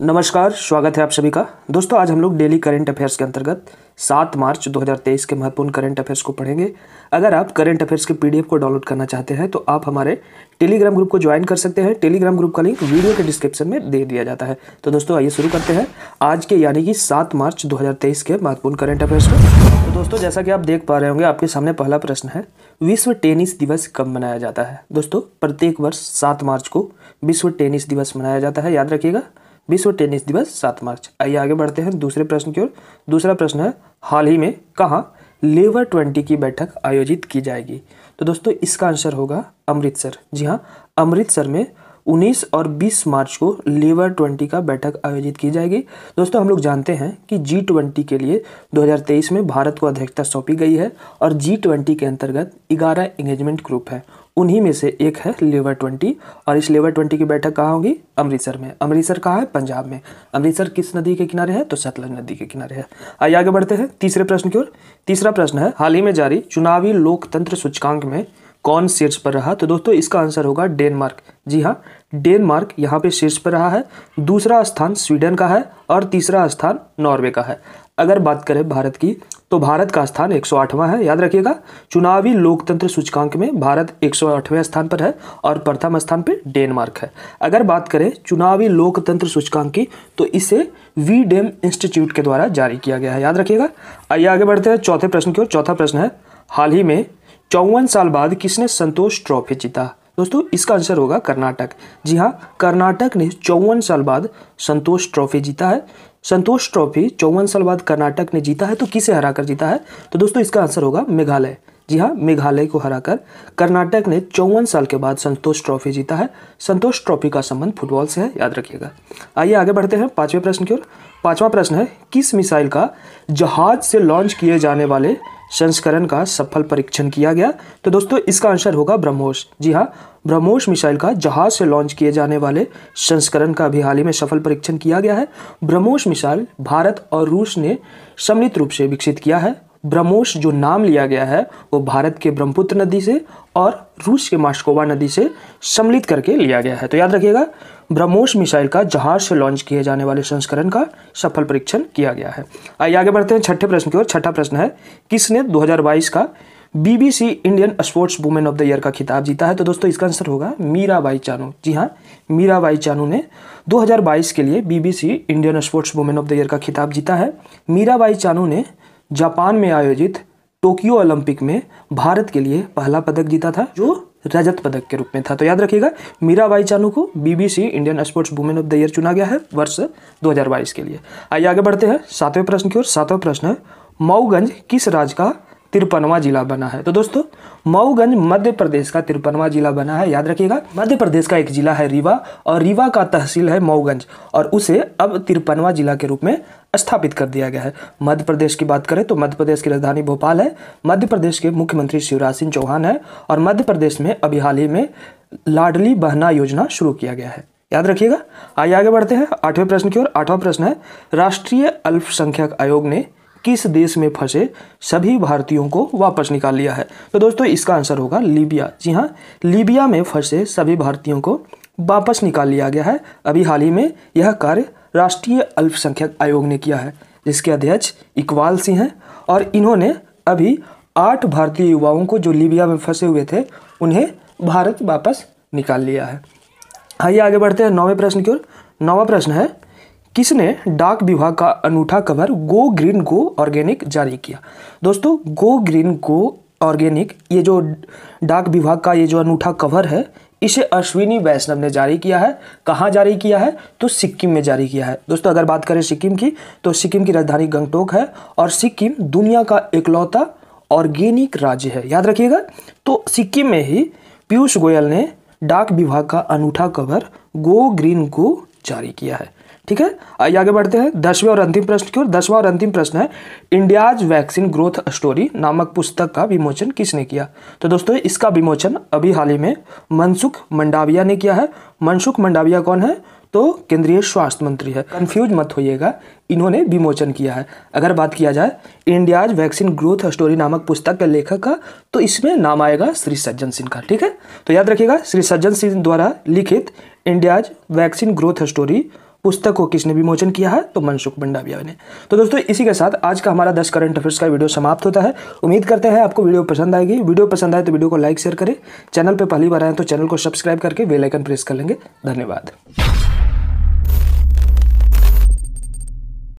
नमस्कार स्वागत है आप सभी का दोस्तों आज हम लोग डेली करंट अफेयर्स के अंतर्गत 7 मार्च 2023 के महत्वपूर्ण करंट अफेयर्स को पढ़ेंगे अगर आप करंट अफेयर्स के पीडीएफ को डाउनलोड करना चाहते हैं तो आप हमारे टेलीग्राम ग्रुप को ज्वाइन कर सकते हैं टेलीग्राम ग्रुप का लिंक वीडियो के डिस्क्रिप्शन में दे दिया जाता है तो दोस्तों आइए शुरू करते हैं आज के यानी कि सात मार्च दो के महत्वपूर्ण करंट अफेयर्स को तो दोस्तों जैसा कि आप देख पा रहे होंगे आपके सामने पहला प्रश्न है विश्व टेनिस दिवस कब मनाया जाता है दोस्तों प्रत्येक वर्ष सात मार्च को विश्व टेनिस दिवस मनाया जाता है याद रखिएगा विश्व टेनिस दिवस सात मार्च आइए आगे बढ़ते हैं दूसरे प्रश्न की ओर दूसरा प्रश्न है हाल ही में कहाँ लेवर ट्वेंटी की बैठक आयोजित की जाएगी तो दोस्तों इसका आंसर होगा अमृतसर जी हाँ अमृतसर में 19 और 20 मार्च को लेवर 20 का बैठक आयोजित की जाएगी दोस्तों हम लोग जानते हैं कि जी ट्वेंटी के लिए 2023 में भारत को अध्यक्षता सौंपी गई है और जी ट्वेंटी के अंतर्गत 11 एंगेजमेंट ग्रुप है उन्हीं में से एक है लेवर ट्वेंटी और इस लेवर ट्वेंटी की बैठक कहाँ होगी अमृतसर में अमृतसर कहाँ है पंजाब में अमृतसर किस नदी के किनारे है तो सतलज नदी के किनारे है आइए आगे बढ़ते हैं तीसरे प्रश्न की ओर तीसरा प्रश्न है हाल ही में जारी चुनावी लोकतंत्र सूचकांक में कौन शीर्ष पर रहा तो दोस्तों इसका आंसर होगा डेनमार्क जी हाँ डेनमार्क यहाँ पे शीर्ष पर रहा है दूसरा स्थान स्वीडन का है और तीसरा स्थान नॉर्वे का है अगर बात करें भारत की तो भारत का स्थान 108वां है याद रखिएगा चुनावी लोकतंत्र सूचकांक में भारत 108वें स्थान पर है और प्रथम स्थान पर डेनमार्क है अगर बात करें चुनावी लोकतंत्र सूचकांक की तो इसे वी डेम इंस्टीट्यूट के द्वारा जारी किया गया है याद रखिएगा आइए आगे बढ़ते हैं चौथे प्रश्न की ओर चौथा प्रश्न है हाल ही में चौवन साल बाद किसने संतोष ट्रॉफी जीता दोस्तों इसका आंसर होगा कर्नाटक जी हाँ कर्नाटक ने चौवन साल बाद संतोष ट्रॉफी जीता है संतोष ट्रॉफी चौवन साल बाद कर्नाटक ने जीता है तो किसे हरा कर जीता है तो दोस्तों इसका आंसर होगा मेघालय जी हाँ मेघालय को हराकर कर्नाटक ने चौवन साल के बाद संतोष ट्रॉफी जीता है संतोष ट्रॉफी का संबंध फुटबॉल से है याद रखिएगा आइए आगे बढ़ते हैं पांचवें प्रश्न की ओर पांचवा प्रश्न है किस मिसाइल का जहाज से लॉन्च किए जाने वाले संस्करण का सफल परीक्षण किया गया तो दोस्तों इसका आंसर होगा ब्रह्मोस जी हाँ ब्रह्मोस मिसाइल का जहाज से लॉन्च किए जाने वाले संस्करण का भी हाल ही में सफल परीक्षण किया गया है ब्रह्मोस मिसाइल भारत और रूस ने सम्मिलित रूप से विकसित किया है ब्रह्मोस जो नाम लिया गया है वो भारत के ब्रह्मपुत्र नदी से और रूस के मास्कोवा नदी से सम्मिलित करके लिया गया है तो याद रखिएगा ब्रह्मोस मिसाइल का जहाज से लॉन्च किए जाने वाले संस्करण का सफल परीक्षण किया गया है आइए आगे बढ़ते हैं छठे प्रश्न की ओर छठा प्रश्न है किसने 2022 का BBC Indian sports women of the year का खिताब जीता है तो दोस्तों इसका आंसर होगा मीराबाई चानू जी हाँ मीराबाई चानू ने 2022 के लिए BBC Indian sports women of the year का खिताब जीता है मीराबाई चानू ने जापान में आयोजित टोक्यो ओलंपिक में भारत के लिए पहला पदक जीता था जो रजत पदक के रूप में था तो याद रखिएगा मीराबाई चानू को BBC Indian sports women of the year चुना गया है वर्ष 2022 के लिए आइए आगे बढ़ते हैं सातवें प्रश्न की ओर सातवें प्रश्न है मऊगंज किस राज्य का तिरपनवा जिला बना है तो दोस्तों मऊगंज मध्य प्रदेश का तिरपनवा जिला बना है याद रखिएगा मध्य प्रदेश का एक जिला है रीवा और रीवा का तहसील है मऊगंज और उसे अब तिरपनवा जिला के रूप में स्थापित कर दिया गया है मध्य प्रदेश की बात करें तो मध्य प्रदेश की राजधानी भोपाल है मध्य प्रदेश के मुख्यमंत्री शिवराज सिंह चौहान है और मध्य प्रदेश में अभी हाल ही में लाडली बहना योजना शुरू किया गया है याद रखिएगा आइए आगे बढ़ते हैं आठवें प्रश्न की ओर आठवां प्रश्न है राष्ट्रीय अल्पसंख्यक आयोग ने किस देश में फंसे सभी भारतीयों को वापस निकाल लिया है तो दोस्तों इसका आंसर होगा लीबिया जी हाँ लीबिया में फंसे सभी भारतीयों को वापस निकाल लिया गया है अभी हाल ही में यह कार्य राष्ट्रीय अल्पसंख्यक आयोग ने किया है जिसके अध्यक्ष इकबाल सिंह हैं और इन्होंने अभी आठ भारतीय युवाओं को जो लीबिया में फंसे हुए थे उन्हें भारत वापस निकाल लिया है आइए आगे बढ़ते हैं नौवें प्रश्न की ओर नौवा प्रश्न है किसने डाक विभाग का अनूठा cover go green go organic जारी किया दोस्तों गो ग्रीन गो ऑर्गेनिक ये जो डाक विभाग का ये जो अनूठा कवर है इसे अश्विनी वैष्णव ने जारी किया है कहाँ जारी किया है तो सिक्किम में जारी किया है दोस्तों अगर बात करें सिक्किम की तो सिक्किम की राजधानी गंगटोक है और सिक्किम दुनिया का इकलौता ऑर्गेनिक राज्य है याद रखिएगा तो सिक्किम में ही पीयूष गोयल ने डाक विभाग का अनूठा कवर गो ग्रीन गो जारी किया है ठीक है आइए आगे बढ़ते हैं दसवें और अंतिम प्रश्न की ओर दसवां और अंतिम प्रश्न है इंडियाज वैक्सीन ग्रोथ स्टोरी नामक पुस्तक का विमोचन किसने किया तो दोस्तों इसका विमोचन अभी हाल ही में मनसुख मंडाविया ने किया है मनसुख मंडाविया कौन है तो केंद्रीय स्वास्थ्य मंत्री है कंफ्यूज मत होइएगा इन्होंने विमोचन किया है अगर बात किया जाए इंडियाज वैक्सीन ग्रोथ स्टोरी नामक पुस्तक के लेखक का तो इसमें नाम आएगा श्री सज्जन सिंह का ठीक है तो याद रखिएगा श्री सज्जन सिंह द्वारा लिखित इंडियाज वैक्सीन ग्रोथ स्टोरी पुस्तक को किसने विमोचन किया है तो मनसुख मंडाविया ने तो दोस्तों इसी के साथ आज का हमारा दस करंट अफेयर्स का वीडियो समाप्त होता है उम्मीद करते हैं आपको वीडियो पसंद आएगी वीडियो पसंद आए तो वीडियो को लाइक शेयर करें चैनल पर पहली बार आए तो चैनल को सब्सक्राइब करके बेलाइकन प्रेस कर लेंगे धन्यवाद